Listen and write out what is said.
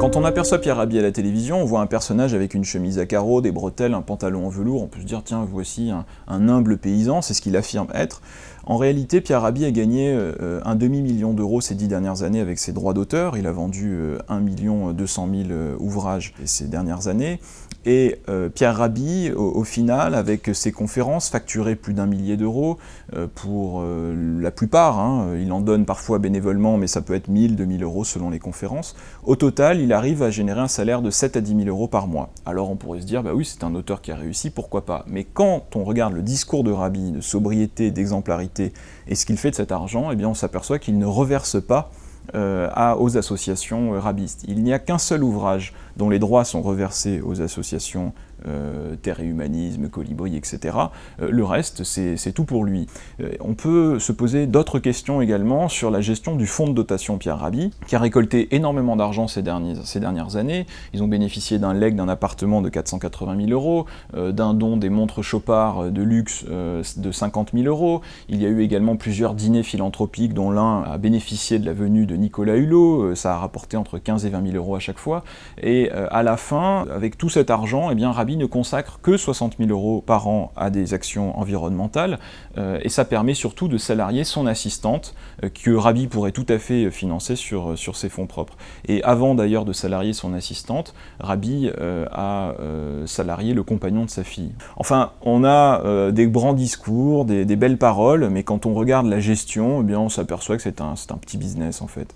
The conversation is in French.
Quand on aperçoit Pierre Rabhi à la télévision, on voit un personnage avec une chemise à carreaux, des bretelles, un pantalon en velours, on peut se dire tiens voici un, humble paysan, c'est ce qu'il affirme être. En réalité, Pierre Rabhi a gagné euh, euh, un demi-million d'euros ces dix dernières années avec ses droits d'auteur, il a vendu 1,2 euh, 1 million 200 ouvrages ces dernières années, et Pierre Rabhi, au, final, avec ses conférences, facturé plus d'un millier d'euros, pour la plupart, hein, il en donne parfois bénévolement, mais ça peut être 1000, 2000 euros selon les conférences, au total, il arrive à générer un salaire de 7 à 10 000 euros par mois. Alors on pourrait se dire, bah oui, c'est un auteur qui a réussi, pourquoi pas Mais quand on regarde le discours de Rabbi, de sobriété, d'exemplarité, et ce qu'il fait de cet argent, eh bien on s'aperçoit qu'il ne reverse pas euh, aux associations euh, rabbistes. Il n'y a qu'un seul ouvrage dont les droits sont reversés aux associations euh, terre et Humanisme, Colibri, etc. Euh, le reste, c'est tout pour lui. Euh, on peut se poser d'autres questions également sur la gestion du fonds de dotation Pierre Rabhi, qui a récolté énormément d'argent ces, dernières années. Ils ont bénéficié d'un leg d'un appartement de 480 000 euros, d'un don des montres Chopard de luxe de 50 000 euros. Il y a eu également plusieurs dîners philanthropiques, dont l'un a bénéficié de la venue de Nicolas Hulot. ça a rapporté entre 15 et 20 000 euros à chaque fois. Et à la fin, avec tout cet argent, eh bien, ne consacre que 60 000 euros par an à des actions environnementales, euh, et ça permet surtout de salarier son assistante, euh, que euh, Rabi pourrait tout à fait financer sur, sur ses fonds propres. Et avant d'ailleurs de salarier son assistante, Rabi a salarié le compagnon de sa fille. Enfin, on a des grands discours, des, belles paroles, mais quand on regarde la gestion, eh bien on s'aperçoit que c'est un, un petit business en fait.